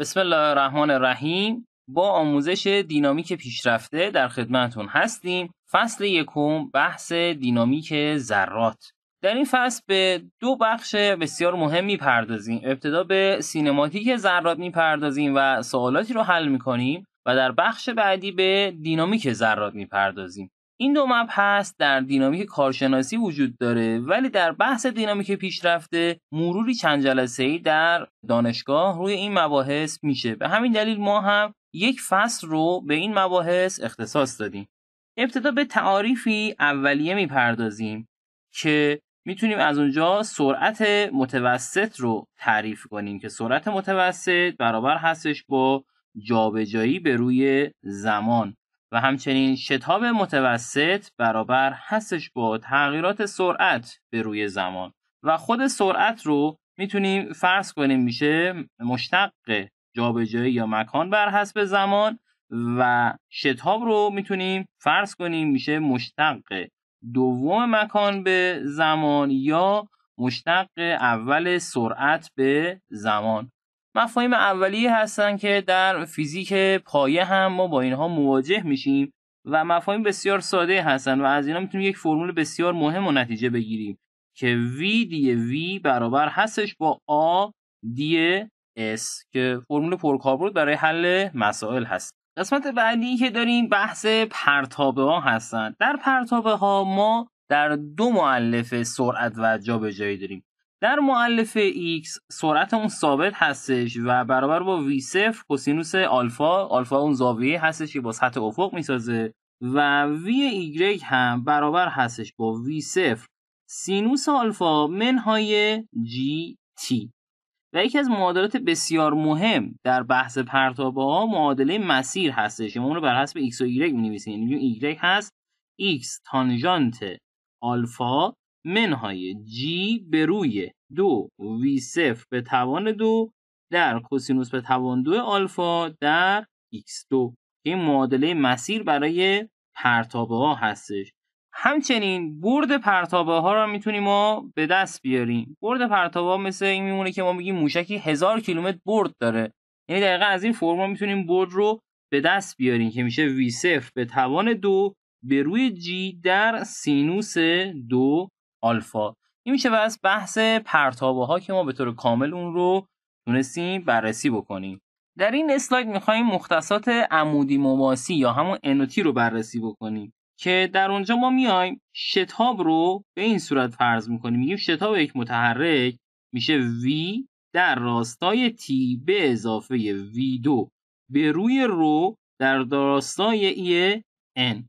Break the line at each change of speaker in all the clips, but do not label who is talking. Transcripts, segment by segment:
بسم الله الرحمن الرحیم با آموزش دینامیک پیشرفته در خدمتون هستیم فصل یکم بحث دینامیک ذرات در این فصل به دو بخش بسیار مهم میپردازیم ابتدا به سینماتیک ذرات میپردازیم و سوالاتی رو حل میکنیم و در بخش بعدی به دینامیک ذرات میپردازیم این دو مپ در دینامیک کارشناسی وجود داره ولی در بحث دینامیک پیشرفته مروری چند جلسه ای در دانشگاه روی این مباحث میشه به همین دلیل ما هم یک فصل رو به این مباحث اختصاص دادیم ابتدا به تعاریفی اولیه میپردازیم که میتونیم از اونجا سرعت متوسط رو تعریف کنیم که سرعت متوسط برابر هستش با جابجایی به روی زمان و همچنین شتاب متوسط برابر هستش با تغییرات سرعت به روی زمان و خود سرعت رو میتونیم فرض کنیم میشه مشتق جابجایی یا مکان بر حسب زمان و شتاب رو میتونیم فرض کنیم میشه مشتق دوم مکان به زمان یا مشتق اول سرعت به زمان مفاهیم اولیه هستن که در فیزیک پایه هم ما با اینها مواجه میشیم و مفاهیم بسیار ساده هستن و از اینا میتونیم یک فرمول بسیار مهم و نتیجه بگیریم که V دی V برابر هستش با A دی S که فرمول پرکاربرد برای حل مسائل هست قسمت بعدی که داریم بحث پرتابه ها هستن در پرتابه ها ما در دو معلف سرعت و جابجایی داریم در معلف x سرعت اون ثابت هستش و برابر با v صف کوسینوس آلفا آلفا اون زاویه هستش که با سطح افق میسازه و وی ایگرگ هم برابر هستش با v صف سینوس آلفا منهای جی تی و یکی از معادلات بسیار مهم در بحث پرتابه ها معادله مسیر هستش ما اون رو بر حسب x و y یعنی y هست x تانژانت آلفا منهای جی به روی دو وی صفر به توان دو در کوسینوس به توان دو آلفا در x دو این معادله مسیر برای پرتابه ها هستش همچنین برد پرتابه ها را میتونیم ما به دست بیاریم برد پرتابه ها مثل این میمونه که ما میگیم موشکی هزار کیلومتر برد داره یعنی دقیقا از این فرما میتونیم برد رو به دست بیاریم که میشه وی صفر به توان دو به روی جی در سینوس دو آلفا این میشه از بحث پرتابه ها که ما به طور کامل اون رو تونستیم بررسی بکنیم در این اسلاید میخوایم مختصات عمودی مماسی یا همون انوتی رو بررسی بکنیم که در اونجا ما میایم شتاب رو به این صورت فرض میکنیم میگیم شتاب یک متحرک میشه V در راستای T به اضافه V2 به روی رو در راستای E N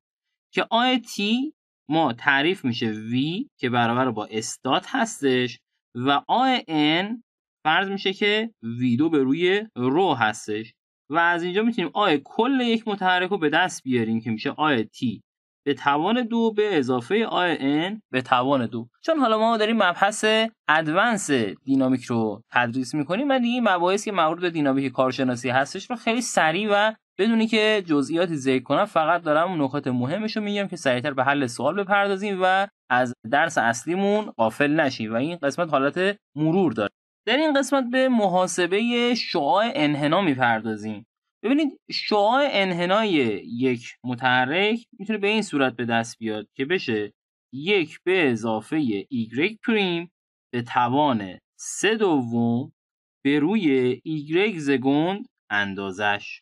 که آی تی ما تعریف میشه V که برابر با استات هستش و AN فرض میشه که V2 به روی رو هستش و از اینجا میتونیم آ کل یک متحرک رو به دست بیاریم که میشه آ تی به توان دو به اضافه آ ان به توان دو چون حالا ما داریم مبحث ادوانس دینامیک رو تدریس میکنیم من دیگه این مباحث که مورد دینامیک کارشناسی هستش رو خیلی سریع و بدونی که جزئیاتی ذکر کنم فقط دارم نکات مهمش رو میگم که سریعتر به حل سوال بپردازیم و از درس اصلیمون غافل نشیم و این قسمت حالت مرور داره در این قسمت به محاسبه شعاع انحنا میپردازیم ببینید شعاع انحنای یک متحرک میتونه به این صورت به دست بیاد که بشه یک به اضافه ایگرگ پریم به توان سه دوم به روی ایگرگ زگوند اندازش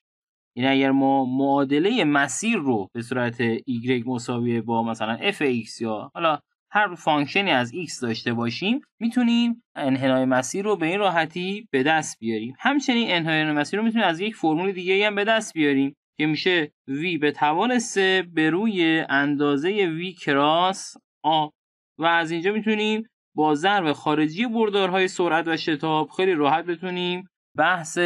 این یعنی اگر ما معادله مسیر رو به صورت y مساوی با مثلا f(x) یا حالا هر فانکشنی از x داشته باشیم میتونیم انحنای مسیر رو به این راحتی به دست بیاریم همچنین انحنای مسیر رو میتونیم از یک فرمول دیگه هم به دست بیاریم که میشه v به توان سه به روی اندازه v کراس a و از اینجا میتونیم با ضرب خارجی بردارهای سرعت و شتاب خیلی راحت بتونیم بحث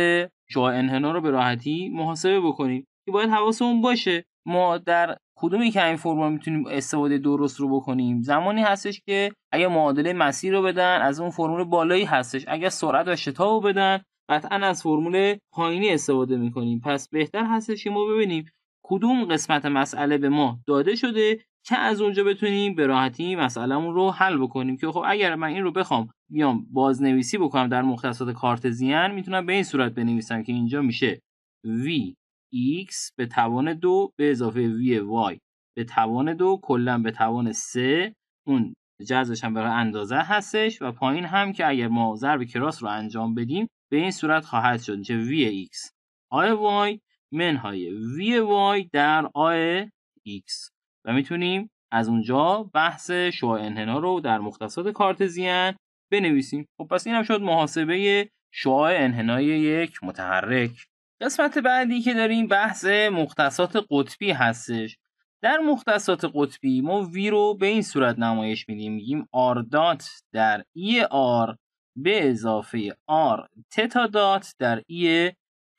جا انحنا رو به راحتی محاسبه بکنیم که باید حواسمون باشه ما در کدومی که این فرمول میتونیم استفاده درست رو بکنیم زمانی هستش که اگه معادله مسیر رو بدن از اون فرمول بالایی هستش اگر سرعت و شتاب رو بدن قطعا از فرمول پایینی استفاده میکنیم پس بهتر هستش که ما ببینیم کدوم قسمت مسئله به ما داده شده که از اونجا بتونیم به راحتی مسئلهمون رو حل بکنیم که خب اگر من این رو بخوام بیام بازنویسی بکنم در مختصات کارتزیان میتونم به این صورت بنویسم که اینجا میشه v x به توان دو به اضافه v y به توان دو کلا به توان سه اون جزش هم برای اندازه هستش و پایین هم که اگر ما ضرب کراس رو انجام بدیم به این صورت خواهد شد چه وی ایکس آی وای منهای v y در آ x و میتونیم از اونجا بحث شعاع انحنا رو در مختصات کارتزیان بنویسیم خب پس این هم شد محاسبه شعاع انحنای یک متحرک قسمت بعدی که داریم بحث مختصات قطبی هستش در مختصات قطبی ما وی رو به این صورت نمایش میدیم میگیم آر دات در ای آر به اضافه آر تتا دات در ای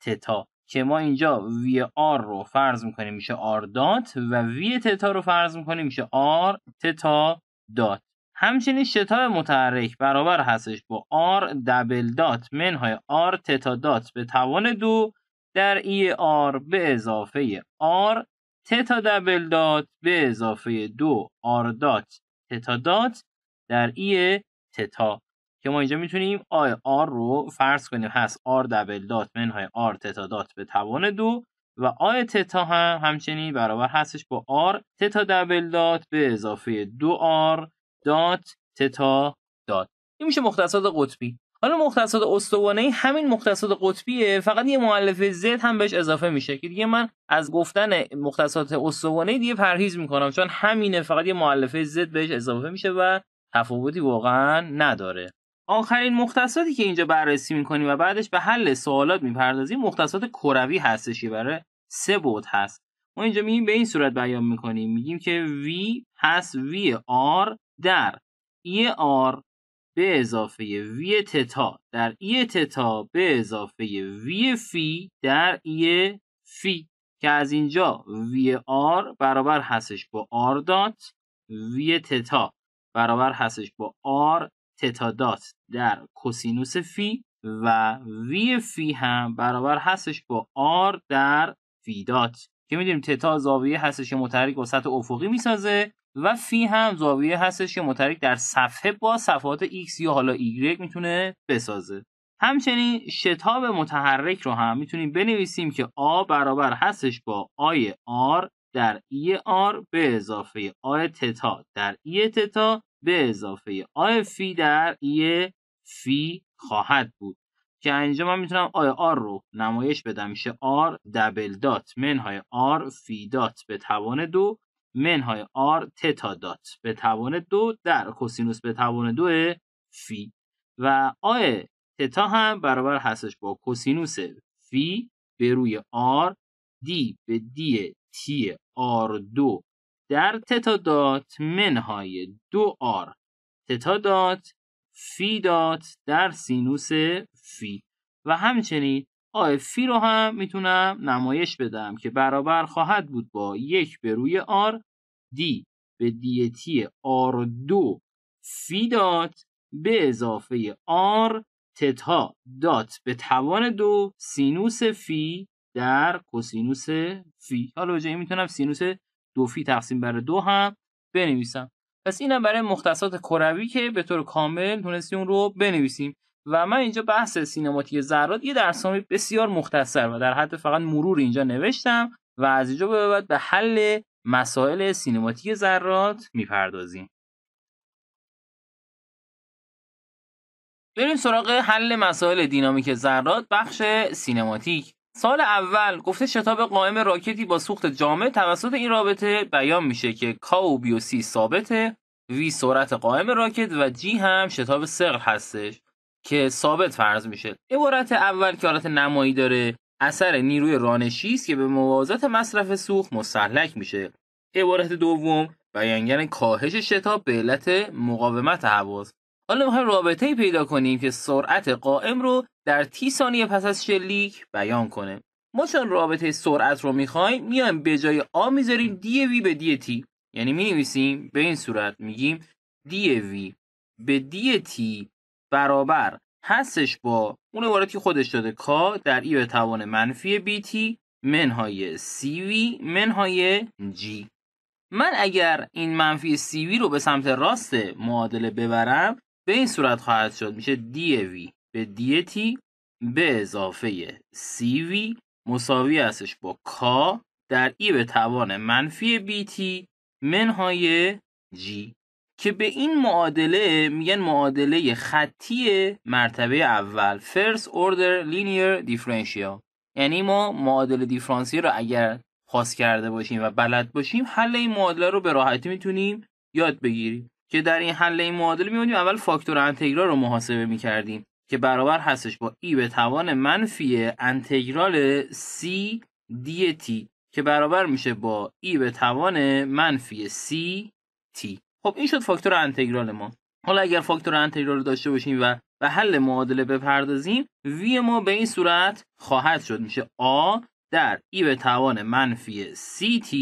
تتا که ما اینجا وی آر رو فرض میکنیم میشه آر دات و وی تتا رو فرض میکنیم میشه آر تتا دات همچنین شتاب متحرک برابر هستش با آر دبل دات منهای آر تتا دات به توان دو در ای آر به اضافه آر تتا دبل دات به اضافه دو آر دات تتا دات در ای تتا که ما اینجا میتونیم آی آر رو فرض کنیم هست آر دبل دات منهای آر تتا دات به توان دو و آی تتا هم همچنین برابر هستش با آر تتا دبل دات به اضافه دو آر دات تتا دات این میشه مختصات قطبی حالا مختصات استوانه همین مختصات قطبیه فقط یه معلف زد هم بهش اضافه میشه که دیگه من از گفتن مختصات استوانه دیگه پرهیز میکنم چون همینه فقط یه معلف زد بهش اضافه میشه و تفاوتی واقعا نداره آخرین مختصاتی که اینجا بررسی میکنیم و بعدش به حل سوالات میپردازیم مختصات کروی هستشی برای سه بود هست ما اینجا میگیم به این صورت بیان میکنیم میگیم که V هست V R در ای e R به اضافه V تتا در ای e تتا به اضافه V فی در ای e فی که از اینجا V R برابر هستش با R دات V تتا برابر هستش با R تتا دات در کوسینوس فی و وی فی هم برابر هستش با آر در فی دات که میدونیم تتا زاویه هستش که متحرک با سطح افقی میسازه و فی هم زاویه هستش که متحرک در صفحه با صفحات X یا حالا Y میتونه بسازه همچنین شتاب متحرک رو هم میتونیم بنویسیم که آ برابر هستش با آی آر در ای آر به اضافه آی تتا در ای تتا به اضافه آی فی در ای فی خواهد بود که اینجا من میتونم آی آر رو نمایش بدم میشه آر دبل دات منهای آر فی دات به توان دو منهای آر تتا دات به توان دو در کوسینوس به توان دو فی و آی تتا هم برابر هستش با کوسینوس فی به روی آر دی به دی تی آر دو در تتا دات منهای دو آر دات فی دات در سینوس فی و همچنین آی فی رو هم میتونم نمایش بدم که برابر خواهد بود با یک به روی آر دی به دیتی آر دو فی دات به اضافه آر تتا دات به توان دو سینوس فی در کوسینوس فی حالا جایی میتونم سینوس دو فی تقسیم بر دو هم بنویسم پس هم برای مختصات کروی که به طور کامل تونستیم اون رو بنویسیم و من اینجا بحث سینماتیک ذرات یه درسنامه بسیار مختصر و در حد فقط مرور اینجا نوشتم و از اینجا به بعد به حل مسائل سینماتیک ذرات میپردازیم بریم سراغ حل مسائل دینامیک ذرات بخش سینماتیک سال اول گفته شتاب قائم راکتی با سوخت جامع توسط این رابطه بیان میشه که کاو بیو سی ثابته وی سرعت قائم راکت و جی هم شتاب سقل هستش که ثابت فرض میشه عبارت اول که حالت نمایی داره اثر نیروی رانشی است که به موازات مصرف سوخت مسلک میشه عبارت دوم بیانگر کاهش شتاب به علت مقاومت هواست حالا میخوایم رابطه ای پیدا کنیم که سرعت قائم رو در تی ثانیه پس از شلیک بیان کنه ما چون رابطه سرعت رو میخوایم میایم به جای آ میذاریم دی وی به دی تی یعنی نویسیم به این صورت میگیم دی وی به دی تی برابر هستش با اون عبارتی خودش داده کا در ای به توان منفی بی تی منهای سی وی منهای جی من اگر این منفی سی وی رو به سمت راست معادله ببرم به این صورت خواهد شد میشه دی وی به دیتی به اضافه CV مساوی استش با کا در ای به توان منفی تی منهای G که به این معادله میگن معادله خطی مرتبه اول First Order Linear Differential یعنی ما معادله دیفرانسیل رو اگر خاص کرده باشیم و بلد باشیم حل این معادله رو به راحتی میتونیم یاد بگیریم که در این حل این معادله میمونیم اول فاکتور انتگرال رو محاسبه میکردیم که برابر هستش با ای به توان منفی انتگرال c دی تی که برابر میشه با ای به توان منفی c تی خب این شد فاکتور انتگرال ما حالا اگر فاکتور انتگرال رو داشته باشیم و به حل معادله بپردازیم وی ما به این صورت خواهد شد میشه آ در ای به توان منفی ct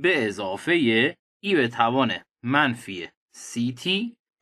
به اضافه ای به توان منفی ct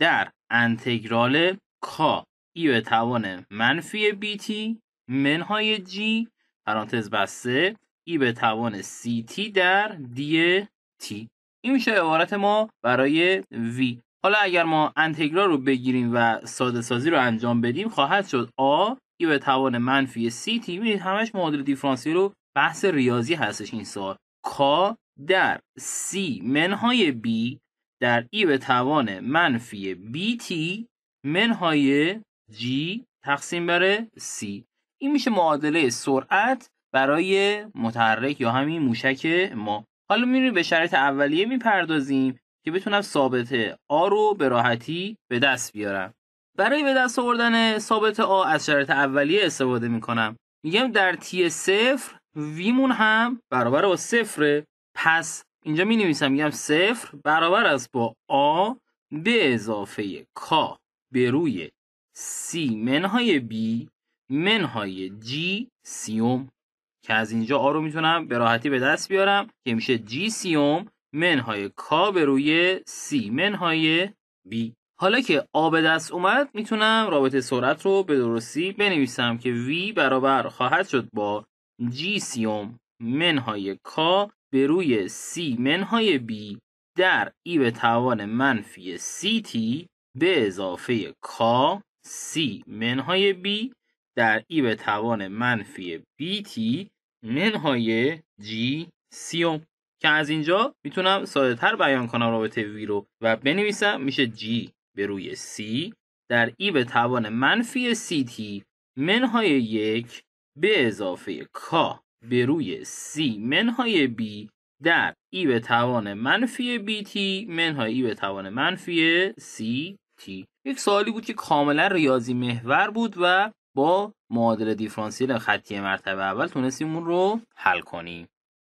در انتگرال کا ای به توان منفی بیتی منهای جی پرانتز بسته ای به توان سی تی در دی تی این میشه عبارت ما برای وی حالا اگر ما انتگرال رو بگیریم و ساده سازی رو انجام بدیم خواهد شد آ ای به توان منفی سی تی میدید همش معادل دیفرانسی رو بحث ریاضی هستش این سال کا در سی منهای بی در ای به توان منفی بی تی منهای G تقسیم بر C این میشه معادله سرعت برای متحرک یا همین موشک ما حالا میریم به شرط اولیه میپردازیم که بتونم ثابت آ رو به راحتی به دست بیارم برای به دست آوردن ثابت آ از شرط اولیه استفاده میکنم میگم در تی صفر ویمون هم برابر با صفر پس اینجا می نویسم میگم صفر برابر است با آ به اضافه کا بر روی C منهای B منهای G سیوم که از اینجا آ رو میتونم به راحتی به دست بیارم که میشه G سیوم منهای K به روی C منهای B حالا که آب دست اومد میتونم رابطه سرعت رو به درستی بنویسم که V برابر خواهد شد با G سیوم منهای K به روی C منهای B در ای به توان منفی سی به اضافه کا C منهای B در ای e به توان منفی BT منهای G سیوم که از اینجا میتونم ساده تر بیان کنم رابطه V رو و بنویسم میشه G به روی C در ای e به توان منفی CT منهای یک به اضافه K به روی C منهای B در ای e به توان منفی BT منهای ای به توان منفی C یک سوالی بود که کاملا ریاضی محور بود و با معادله دیفرانسیل خطی مرتبه اول تونستیم اون رو حل کنیم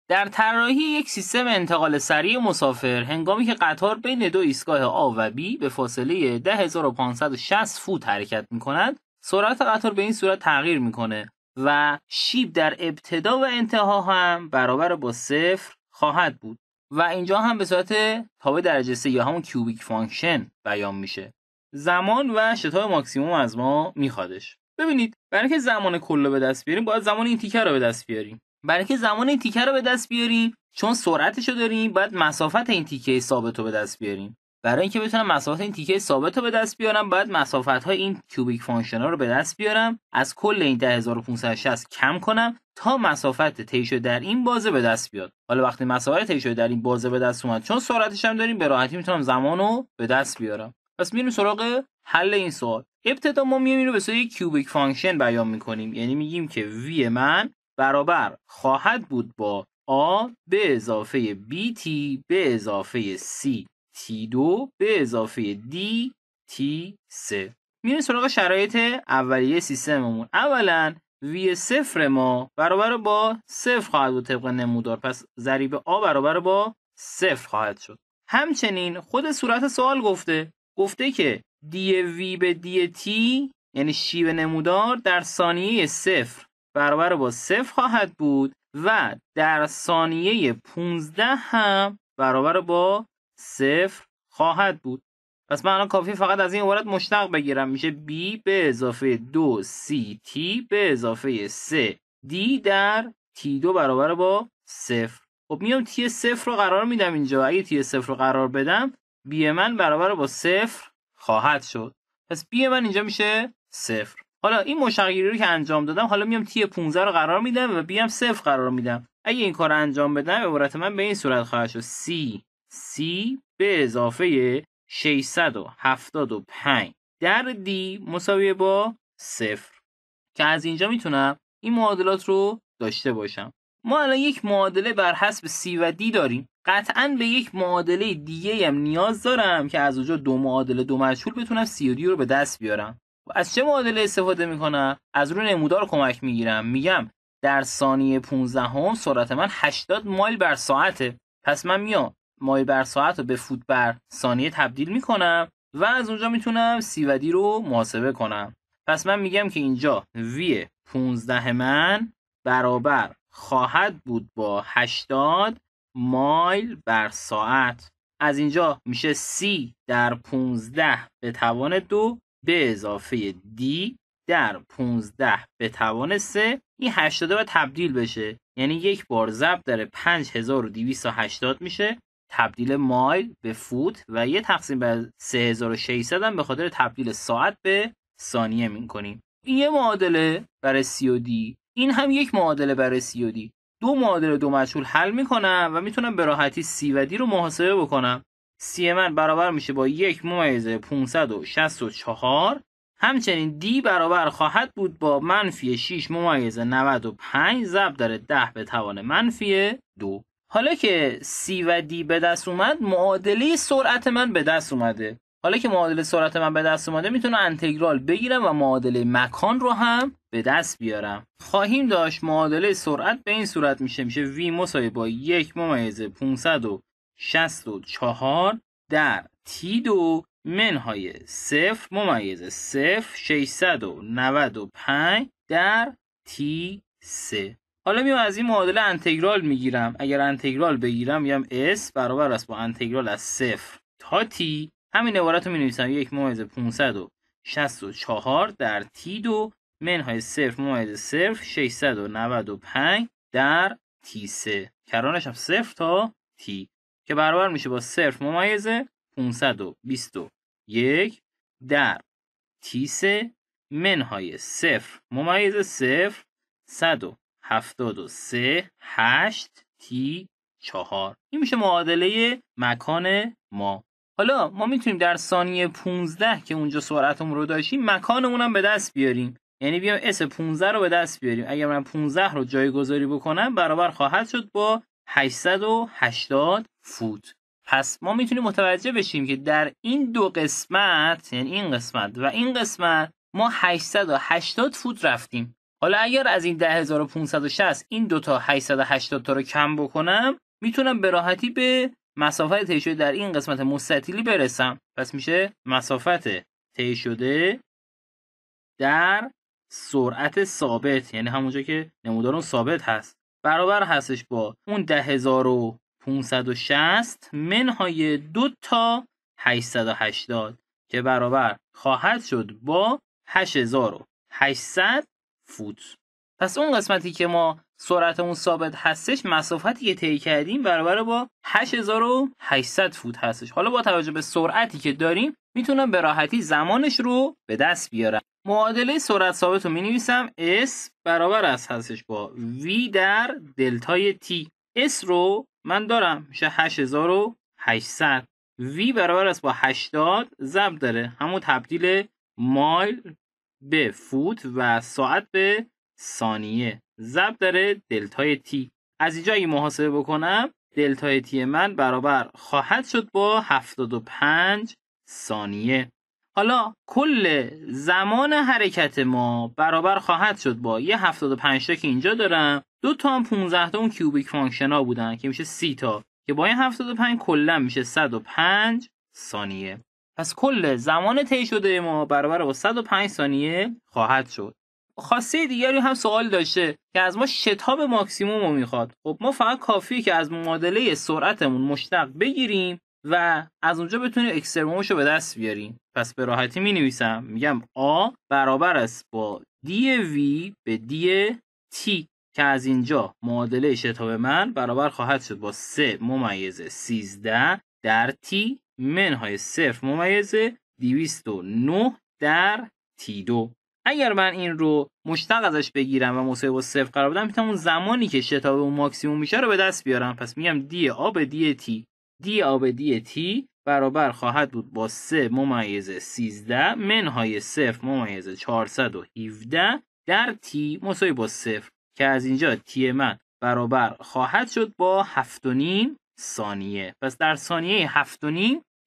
در طراحی یک سیستم انتقال سریع مسافر هنگامی که قطار بین دو ایستگاه آ و بی به فاصله 10560 فوت حرکت می کند سرعت قطار به این صورت تغییر میکنه و شیب در ابتدا و انتها هم برابر با صفر خواهد بود و اینجا هم به صورت تابع درجه سه یا همون کیوبیک فانکشن بیان میشه زمان و شتاب ماکسیموم از ما میخوادش ببینید برای که زمان کل رو به دست بیاریم باید زمان این تیکه رو به دست بیاریم برای که زمان این تیکه رو به دست بیاریم چون سرعتش رو داریم باید مسافت این تیکه ثابت رو به دست بیاریم برای اینکه بتونم مسافت این تیکه ثابت رو به دست بیارم باید مسافت های این کیوبیک فانکشن ها رو به دست بیارم از کل این 10560 کم کنم تا مسافت طی شده در این بازه به دست بیاد حالا وقتی مسافت طی در این بازه به دست اومد چون سرعتش هم داریم به راحتی میتونم زمان رو به دست بیارم پس میریم سراغ حل این سوال ابتدا ما میایم رو به صورت کیوبیک فانکشن بیان میکنیم یعنی میگیم که وی من برابر خواهد بود با آ به اضافه تی به اضافه C T2 به اضافه D T3 میریم سراغ شرایط اولیه سیستممون اولا وی صفر ما برابر با صفر خواهد بود طبق نمودار پس ضریب آ برابر با صفر خواهد شد همچنین خود صورت سوال گفته گفته که دی وی به دی تی یعنی شیب نمودار در ثانیه صفر برابر با صفر خواهد بود و در ثانیه 15 هم برابر با صفر خواهد بود پس من الان کافی فقط از این عبارت مشتق بگیرم میشه b به اضافه 2 تی به اضافه 3 d در t دو برابر با صفر خب میام تی صفر رو قرار میدم اینجا اگه تی صفر رو قرار بدم b من برابر با صفر خواهد شد پس b من اینجا میشه صفر حالا این مشغیری رو که انجام دادم حالا میام تی 15 رو قرار میدم و بیام صفر قرار میدم اگه این کار انجام بدم عبارت من به این صورت خواهد شد c C به اضافه 675 در D مساوی با صفر که از اینجا میتونم این معادلات رو داشته باشم ما الان یک معادله بر حسب C و D داریم قطعا به یک معادله دیگه هم نیاز دارم که از اونجا دو معادله دو مجهول بتونم C و D رو به دست بیارم و از چه معادله استفاده میکنم از رو نمودار کمک میگیرم میگم در ثانیه 15 هم سرعت من 80 مایل بر ساعته پس من میام مایل بر ساعت رو به فوت بر ثانیه تبدیل میکنم و از اونجا میتونم دی رو محاسبه کنم پس من میگم که اینجا وی 15 من برابر خواهد بود با 80 مایل بر ساعت از اینجا میشه C در 15 به توان دو به اضافه D در 15 به توان 3 این 80 و تبدیل بشه یعنی یک بار ضرب داره 5280 میشه تبدیل مایل به فوت و یه تقسیم بر 3600 هم به خاطر تبدیل ساعت به ثانیه میکنیم این یه معادله برای سی و دی. این هم یک معادله برای سی و دی. دو معادله دو مجهول حل میکنم و میتونم به راحتی سی و دی رو محاسبه بکنم سی من برابر میشه با یک ممیزه 564 همچنین دی برابر خواهد بود با منفی 6 ممیز 95 ضرب در 10 به توان منفی 2 حالا که سی و دی به دست اومد معادله سرعت من به دست اومده حالا که معادله سرعت من به دست اومده میتونم انتگرال بگیرم و معادله مکان رو هم به دست بیارم خواهیم داشت معادله سرعت به این صورت میشه میشه وی مساوی با یک ممیز چهار در تی دو منهای صفر ممیز و 695 در تی سه حالا میام از این معادله انتگرال میگیرم اگر انتگرال بگیرم میگم s برابر است با انتگرال از صفر تا t همین عبارت رو می نویسم یک ممیز 564 در t دو منهای صفر ممیز صفر 695 در t 3 کرانش هم صفر تا t که برابر میشه با صفر ممیز 521 در t 3 منهای صفر ممیز صفر 100 هفتاد و سه تی این میشه معادله مکان ما حالا ما میتونیم در ثانیه 15 که اونجا سرعتمون رو داشتیم مکانمون هم به دست بیاریم یعنی بیام اس 15 رو به دست بیاریم اگر من 15 رو جایگذاری بکنم برابر خواهد شد با 880 فوت پس ما میتونیم متوجه بشیم که در این دو قسمت یعنی این قسمت و این قسمت ما 880 فوت رفتیم حالا اگر از این 10560 این دوتا 880 تا رو کم بکنم میتونم به راحتی به مسافت طی شده در این قسمت مستطیلی برسم پس میشه مسافت طی شده در سرعت ثابت یعنی همونجا که نمودار اون ثابت هست برابر هستش با اون 10560 منهای دو تا 880 که برابر خواهد شد با 8800 فوت پس اون قسمتی که ما سرعتمون ثابت هستش مسافتی که طی کردیم برابر با 8800 فوت هستش حالا با توجه به سرعتی که داریم میتونم به راحتی زمانش رو به دست بیارم معادله سرعت ثابت رو می S برابر است هستش با V در دلتای T S رو من دارم میشه 8800 V برابر است با 80 زب داره همون تبدیل مایل به فوت و ساعت به ثانیه ضرب داره دلتای تی از اینجا اگه محاسبه بکنم دلتای تی من برابر خواهد شد با 75 ثانیه حالا کل زمان حرکت ما برابر خواهد شد با یه 75 تا که اینجا دارم دو تا هم 15 تا اون کیوبیک فانکشن ها بودن که میشه 30 تا که با این 75 کلا میشه 105 ثانیه پس کل زمان طی شده ما برابر با 105 ثانیه خواهد شد خاصه دیگری هم سوال داشته که از ما شتاب ماکسیموم رو میخواد خب ما فقط کافیه که از معادله سرعتمون مشتق بگیریم و از اونجا بتونیم اکسترمومش رو به دست بیاریم پس به راحتی می نویسم میگم آ برابر است با دی وی به دی تی که از اینجا معادله شتاب من برابر خواهد شد با 3 ممیزه 13 در تی منهای صرف ممیز 209 در تی 2 اگر من این رو مشتق ازش بگیرم و مساوی با صفر قرار بدم میتونم اون زمانی که شتاب اون ماکسیموم میشه رو به دست بیارم پس میگم دی آب دی تی دی آب دی تی برابر خواهد بود با 3 ممیز 13 منهای صفر ممیز 417 در تی مساوی با صفر که از اینجا تی من برابر خواهد شد با 7.5 ثانیه پس در ثانیه 7.5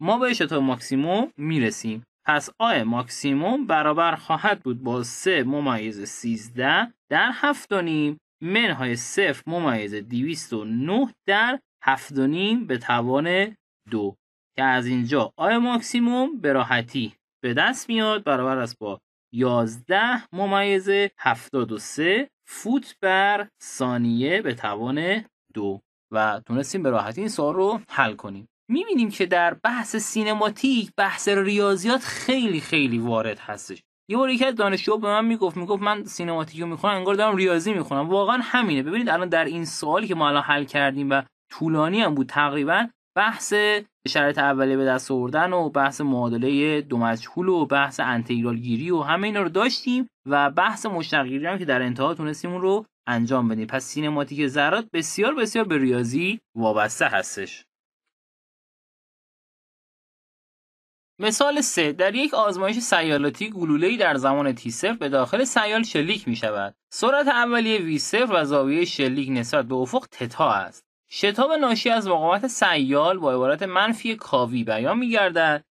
ما به شتاب ماکسیموم میرسیم پس آ ماکسیموم برابر خواهد بود با 3 ممایز 13 در 7.5 منهای 0 ممایز 209 در 7.5 به توان 2 که از اینجا آ ماکسیموم به راحتی به دست میاد برابر است با 11 ممایز 73 فوت بر ثانیه به توان 2 و تونستیم به راحتی این سوال رو حل کنیم میبینیم که در بحث سینماتیک بحث ریاضیات خیلی خیلی وارد هستش یه بار یکی از دانشجوها به من میگفت میگفت من سینماتیک رو میخونم انگار دارم ریاضی میخونم واقعا همینه ببینید الان در این سوالی که ما الان حل کردیم و طولانی هم بود تقریبا بحث شرط اولیه به دست آوردن و بحث معادله دو مجهول و بحث انتگرال گیری و همه اینا رو داشتیم و بحث مشتق هم که در انتها تونستیم اون رو انجام بدیم پس سینماتیک ذرات بسیار بسیار به ریاضی وابسته هستش مثال 3 در یک آزمایش سیالاتی گلوله‌ای در زمان تی صفر به داخل سیال شلیک می شود. سرعت اولیه وی صفر و زاویه شلیک نسبت به افق تتا است. شتاب ناشی از مقاومت سیال با عبارت منفی کاوی بیان می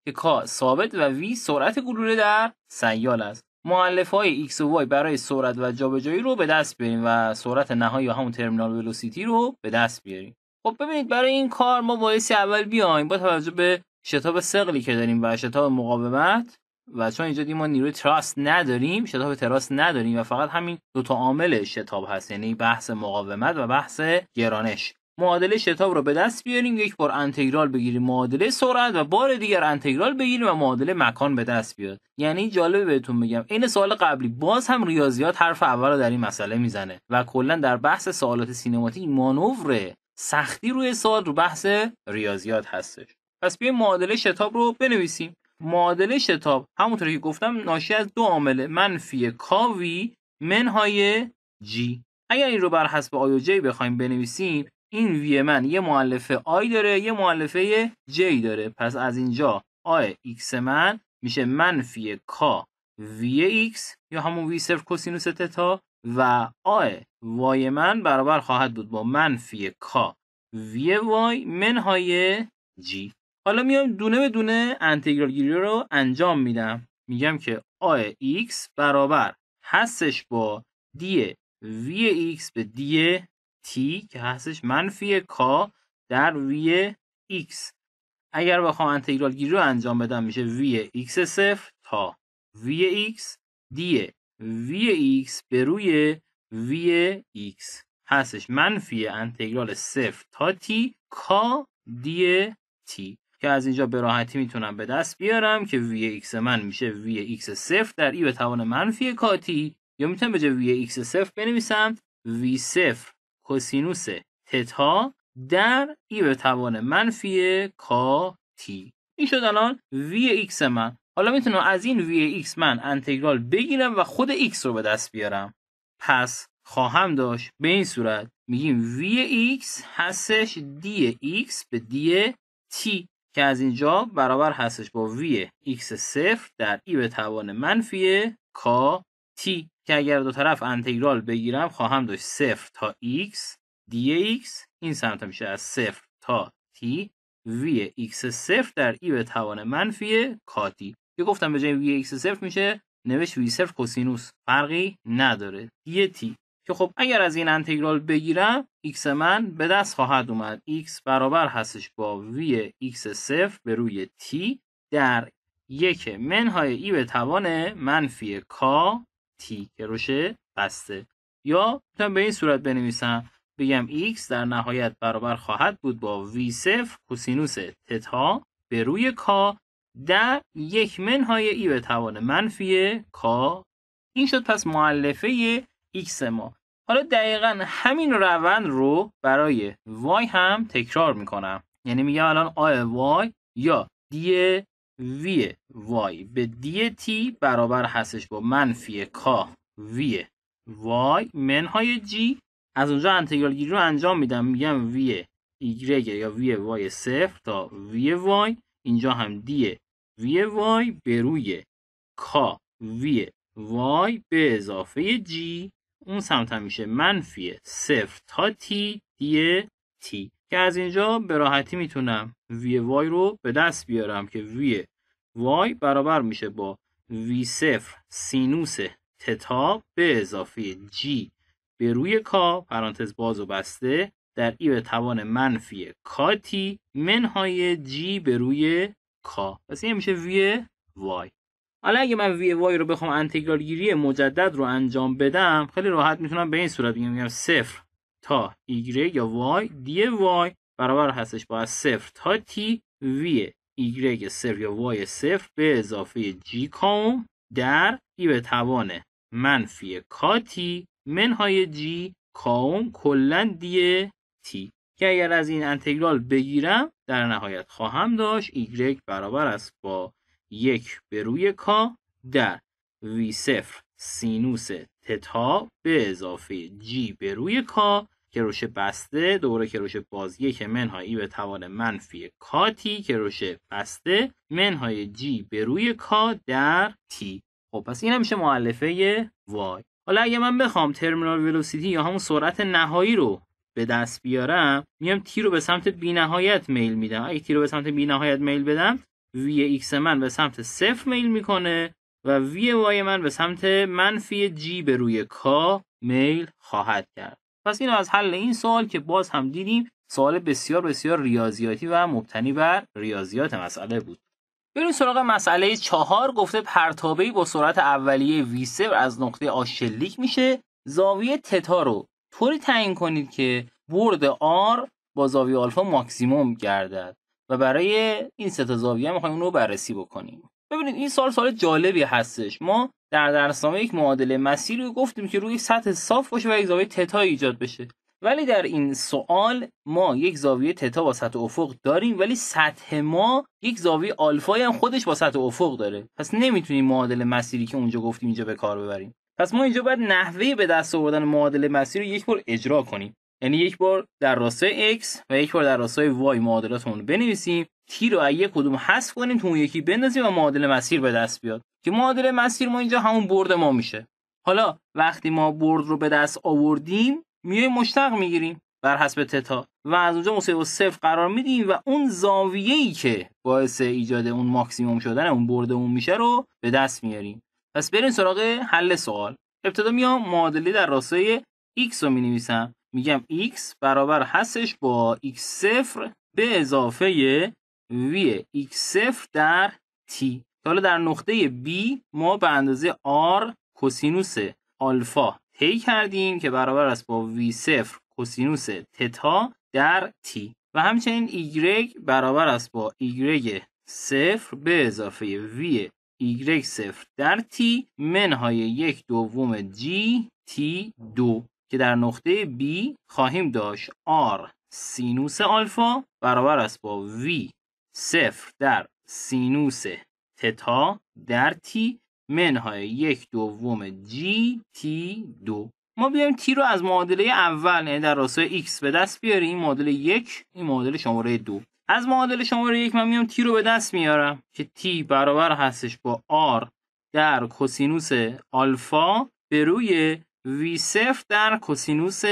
که کا ثابت و وی سرعت گلوله در سیال است. معلف های X و Y برای سرعت و جابجایی رو به دست بیاریم و سرعت نهایی همون ترمینال ولوسیتی رو به دست بیاریم. خب ببینید برای این کار ما باعث اول بیایم با توجه به شتاب سقلی که داریم و شتاب مقاومت و چون اینجا دیگه ما نیروی تراست نداریم شتاب تراست نداریم و فقط همین دو تا عامل شتاب هست یعنی بحث مقاومت و بحث گرانش معادله شتاب رو به دست بیاریم یک بار انتگرال بگیریم معادله سرعت و بار دیگر انتگرال بگیریم و معادله مکان به دست بیاد یعنی جالبه بهتون بگم این سال قبلی باز هم ریاضیات حرف اول رو در این مسئله میزنه و کلا در بحث سوالات سینماتیک مانور سختی روی سوال رو بحث ریاضیات هستش پس بیایم معادله شتاب رو بنویسیم معادله شتاب همونطور که گفتم ناشی از دو عامل منفی کاوی منهای جی اگر این رو بر حسب آی و جی بخوایم بنویسیم این وی من یه معلفه آی داره یه معلفه جی داره پس از اینجا آی ایکس من میشه منفی کا وی ایکس یا همون وی صفر کوسینوس تتا و آی وای من برابر خواهد بود با منفی کا وی وای منهای جی حالا میام دونه به دونه انتگرال گیری رو انجام میدم میگم که آ x برابر هستش با دی وی x به دی تی که هستش منفی کا در وی x اگر بخوام انتگرال گیری رو انجام بدم میشه وی x صفر تا وی x دی وی x به روی وی ایکس هستش منفی انتگرال صفر تا تی کا دی تی که از اینجا به راحتی میتونم به دست بیارم که vx من میشه vx صفر در ای به توان منفی کاتی یا میتونم به جای vx صفر بنویسم وی صفر کوسینوس تتا در ای به توان منفی کاتی این شد الان vx من حالا میتونم از این vx من انتگرال بگیرم و خود x رو به دست بیارم پس خواهم داشت به این صورت میگیم vx هستش dx به دی تی. که از اینجا برابر هستش با وی x صفر در ای به توان منفی کا t که اگر دو طرف انتگرال بگیرم خواهم داشت صفر تا x dx این سمت میشه از صفر تا t وی x صفر در ای به توان منفی کاتی که گفتم به جای وی x صفر میشه نوشت وی صفر کوسینوس فرقی نداره یه تی که خب اگر از این انتگرال بگیرم x من به دست خواهد اومد x برابر هستش با v x صفر به روی t در یک منهای ای به توان منفی کا t که روشه بسته یا میتونم به این صورت بنویسم بگم x در نهایت برابر خواهد بود با v صفر کوسینوس تتا به روی کا در یک منهای ای به توان منفی کا این شد پس معلفه x ما حالا دقیقا همین روند رو برای y هم تکرار میکنم یعنی میگم الان a y یا d v y به d t برابر هستش با منفی k v y منهای g از اونجا انتگرال گیری رو انجام میدم میگم v y یا v y صفر تا v y اینجا هم d v y به روی k v y به اضافه g اون سمت هم میشه منفی صفر تا تی دی تی که از اینجا به راحتی میتونم وی وای رو به دست بیارم که وی وای برابر میشه با وی صفر سینوس تتا به اضافه جی به روی کا پرانتز باز و بسته در ای به توان منفی کاتی منهای جی به روی کا پس این میشه وی وای حالا اگه من وی وای رو بخوام انتگرال گیری مجدد رو انجام بدم خیلی راحت میتونم به این صورت بگم میگم صفر تا ایگرگ یا وای دی وای برابر هستش با صفر تا تی وی ایگرگ صفر یا وای صفر به اضافه جی کام در ای به توان منفی کاتی منهای جی کام کلا دی تی که اگر از این انتگرال بگیرم در نهایت خواهم داشت ایگرگ برابر است با یک به روی کا در وی صفر سینوس تتا به اضافه جی به روی کا کروش بسته دوره کروش باز یک منهای به توان منفی کاتی کروش بسته منهای جی به روی کا در تی خب پس این میشه معلفه وای حالا اگه من بخوام ترمینال ویلوسیتی یا همون سرعت نهایی رو به دست بیارم میام تی رو به سمت نهایت میل میدم اگه تی رو به سمت نهایت میل بدم وی ایکس من به سمت صفر میل میکنه و وی وای من به سمت منفی جی به روی کا میل خواهد کرد پس اینو از حل این سوال که باز هم دیدیم سوال بسیار بسیار ریاضیاتی و مبتنی بر ریاضیات مسئله بود بریم سراغ مسئله چهار گفته پرتابهی با سرعت اولیه وی صفر از نقطه آشلیک میشه زاویه تتا رو طوری تعیین کنید که برد آر با زاویه آلفا ماکسیموم گردد و برای این سه تا زاویه میخوایم اون رو بررسی بکنیم ببینید این سال سال جالبی هستش ما در درسنامه یک معادله مسیری گفتیم که روی سطح صاف باشه و یک زاویه تتا ایجاد بشه ولی در این سوال ما یک زاویه تتا با سطح افق داریم ولی سطح ما یک زاویه آلفای هم خودش با سطح افق داره پس نمیتونیم معادله مسیری که اونجا گفتیم اینجا به کار ببریم پس ما اینجا باید نحوه به دست آوردن معادله مسیر رو یک بار اجرا کنیم یعنی یک بار در راستای x و یک بار در راستای y معادلاتمون رو بنویسیم تی رو از کدوم حذف کنیم تو اون یکی بندازیم و معادله مسیر به دست بیاد که معادله مسیر ما اینجا همون برد ما میشه حالا وقتی ما برد رو به دست آوردیم میای مشتق میگیریم بر حسب تتا و از اونجا مساوی صفر قرار میدیم و اون زاویه که باعث ایجاد اون ماکسیموم شدن اون بردمون میشه رو به دست میاریم پس بریم سراغ حل سوال ابتدا میام معادله در راستای x رو می میگم x برابر هستش با x صفر به اضافه v x صفر در t حالا در نقطه B ما به اندازه R کوسینوس آلفا طی کردیم که برابر است با V صفر کوسینوس تتا در T و همچنین Y برابر است با Y صفر به اضافه V Y صفر در T منهای یک دوم G T دو که در نقطه B خواهیم داشت R سینوس آلفا برابر است با V صفر در سینوس تتا در T منهای یک دوم G T دو ما بیایم تی رو از معادله اول یعنی در راستای x به دست بیاریم این معادله یک این معادله شماره دو از معادله شماره یک من میام تی رو به دست میارم که تی برابر هستش با r در کوسینوس آلفا به روی سف در کوسینوس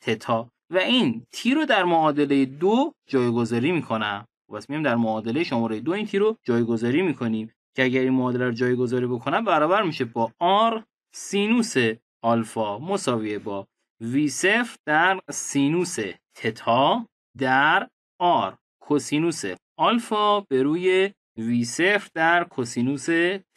تتا و این تی رو در معادله دو جایگذاری میکنم پس میام در معادله شماره دو این تی رو جایگذاری میکنیم که اگر این معادله رو جایگذاری بکنم برابر میشه با آر سینوس آلفا مساوی با سف در سینوس تتا در آر کوسینوس آلفا به روی صفر در کوسینوس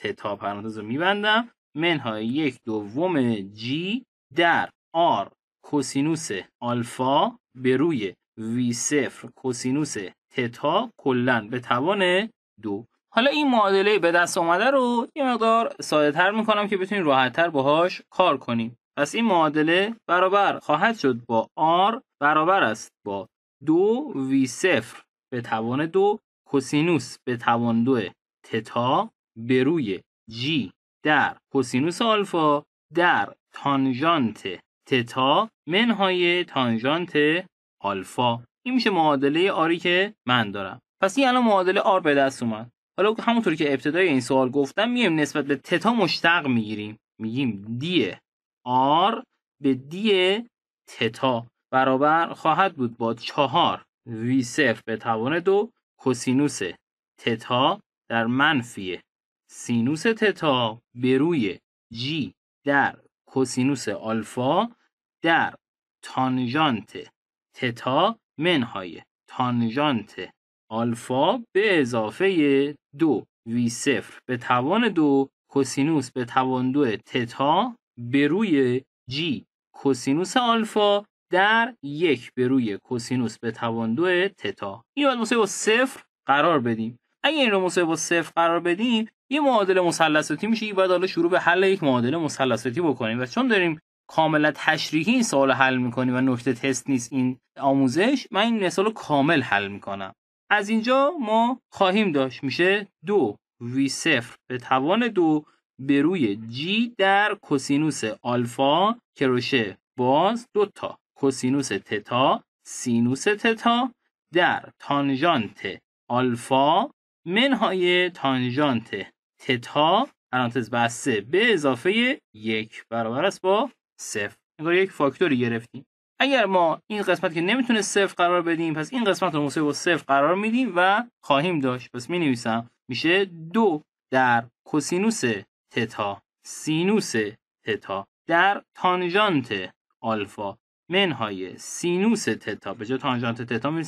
تتا پرانتز رو میبندم منهای یک دوم جی در آر کوسینوس آلفا به روی وی صفر کوسینوس تتا کلا به توان دو حالا این معادله به دست آمده رو یه مقدار ساده تر میکنم که بتونیم راحت تر باهاش کار کنیم پس این معادله برابر خواهد شد با آر برابر است با دو وی صفر به توان دو کوسینوس به توان دو تتا به روی G در کوسینوس آلفا در تانژانت تتا منهای تانژانت آلفا این میشه معادله آری که من دارم پس این الان معادله آر به دست اومد حالا همونطوری که ابتدای این سوال گفتم میگیم نسبت به تتا مشتق میگیریم میگیم دی آر به دی تتا برابر خواهد بود با چهار وی صفر به توان دو کوسینوس تتا در منفی سینوس تتا به روی جی در کوسینوس آلفا در تانژانت تتا منهای تانژانت آلفا به اضافه دو وی صفر به توان دو کوسینوس به توان دو تتا به روی جی کوسینوس آلفا در یک به روی کوسینوس به توان دو تتا این رو با صفر قرار بدیم اگه این رو مساوی با صفر قرار بدیم یه معادله مثلثاتی میشه این باید حالا شروع به حل یک معادله مثلثاتی بکنیم و چون داریم کاملا تشریحی این سوال حل میکنیم و نکته تست نیست این آموزش من این مثال رو کامل حل میکنم از اینجا ما خواهیم داشت میشه دو وی صفر به توان دو به روی جی در کوسینوس آلفا کروشه باز دوتا کسینوس تتا سینوس تتا در تانژانت آلفا منهای تانژانت تتا پرانتز بسته به اضافه یک برابر است با صفر انگار یک فاکتوری گرفتیم اگر ما این قسمت که نمیتونه صفر قرار بدیم پس این قسمت رو مساوی با صفر قرار میدیم و خواهیم داشت پس می نویسم میشه دو در کوسینوس تتا سینوس تتا در تانژانت آلفا منهای سینوس تتا به جای تانژانت تتا می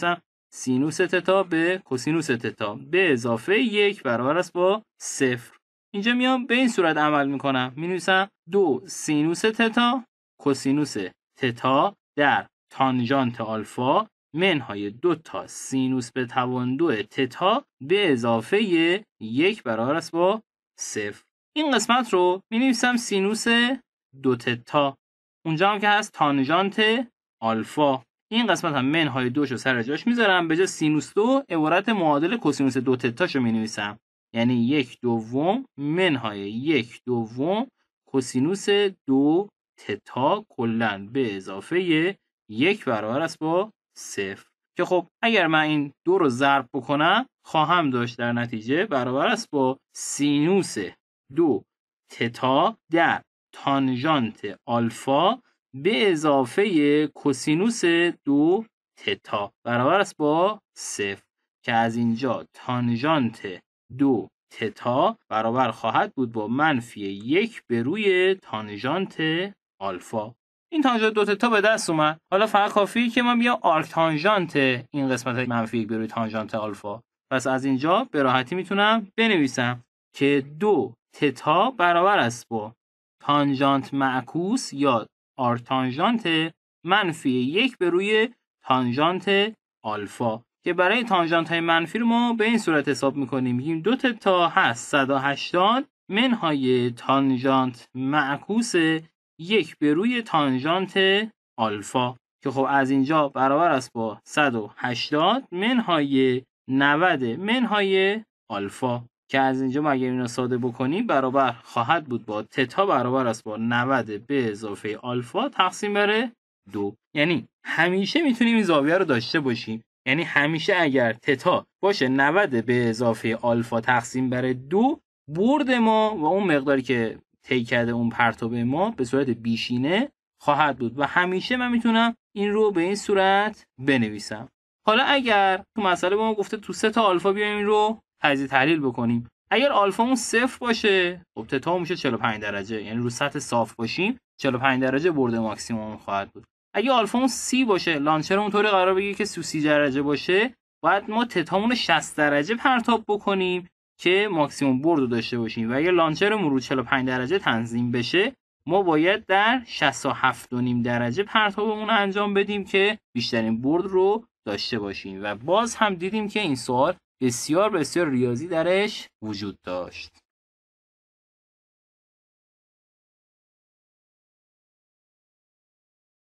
سینوس تتا به کوسینوس تتا به اضافه یک برابر است با صفر اینجا میام به این صورت عمل میکنم می نویسم دو سینوس تتا کوسینوس تتا در تانجانت آلفا منهای دو تا سینوس به توان دو تتا به اضافه یک برابر است با صفر این قسمت رو می نویسم سینوس دو تتا اونجا هم که هست تانجانت آلفا این قسمت هم منهای دوشو سر جاش میذارم به جا سینوس دو عبارت معادل کوسینوس دو تتاش می مینویسم یعنی یک دوم منهای یک دوم کوسینوس دو تتا کلا به اضافه یک برابر است با صفر که خب اگر من این دو رو ضرب بکنم خواهم داشت در نتیجه برابر است با سینوس دو تتا در تانژانت آلفا به اضافه کوسینوس دو تتا برابر است با صفر که از اینجا تانژانت دو تتا برابر خواهد بود با منفی یک به روی تانژانت آلفا این تانژانت دو تتا به دست اومد حالا فقط کافیه که من بیا آرک تانژانت این قسمت منفی یک به روی تانژانت آلفا پس از اینجا به راحتی میتونم بنویسم که دو تتا برابر است با تانژانت معکوس یا آر منفی یک به روی تانژانت آلفا که برای تانژانت های منفی رو ما به این صورت حساب میکنیم میگیم دو تا هست 180 منهای تانژانت معکوس یک به روی تانژانت آلفا که خب از اینجا برابر است با 180 منهای 90 منهای آلفا که از اینجا مگه اینو ساده بکنی برابر خواهد بود با تتا برابر است با 90 به اضافه آلفا تقسیم بره دو یعنی همیشه میتونیم این زاویه رو داشته باشیم یعنی همیشه اگر تتا باشه 90 به اضافه آلفا تقسیم بر دو برد ما و اون مقداری که طی کرده اون پرتاب ما به صورت بیشینه خواهد بود و همیشه من میتونم این رو به این صورت بنویسم حالا اگر تو مسئله به ما گفته تو سه تا آلفا بیایم این رو تجزیه تحلیل بکنیم اگر آلفا اون صفر باشه خب تتا میشه 45 درجه یعنی رو سطح صاف باشیم 45 درجه برده ماکسیموم خواهد بود اگه آلفا سی باشه لانچر اونطوری قرار بگیره که سو سی درجه باشه باید ما تتامون رو 60 درجه پرتاب بکنیم که ماکسیموم برد داشته باشیم و اگر لانچرمون رو 45 درجه تنظیم بشه ما باید در 67.5 درجه پرتابمون انجام بدیم که بیشترین برد رو داشته باشیم و باز هم دیدیم که این سوال بسیار بسیار ریاضی درش وجود داشت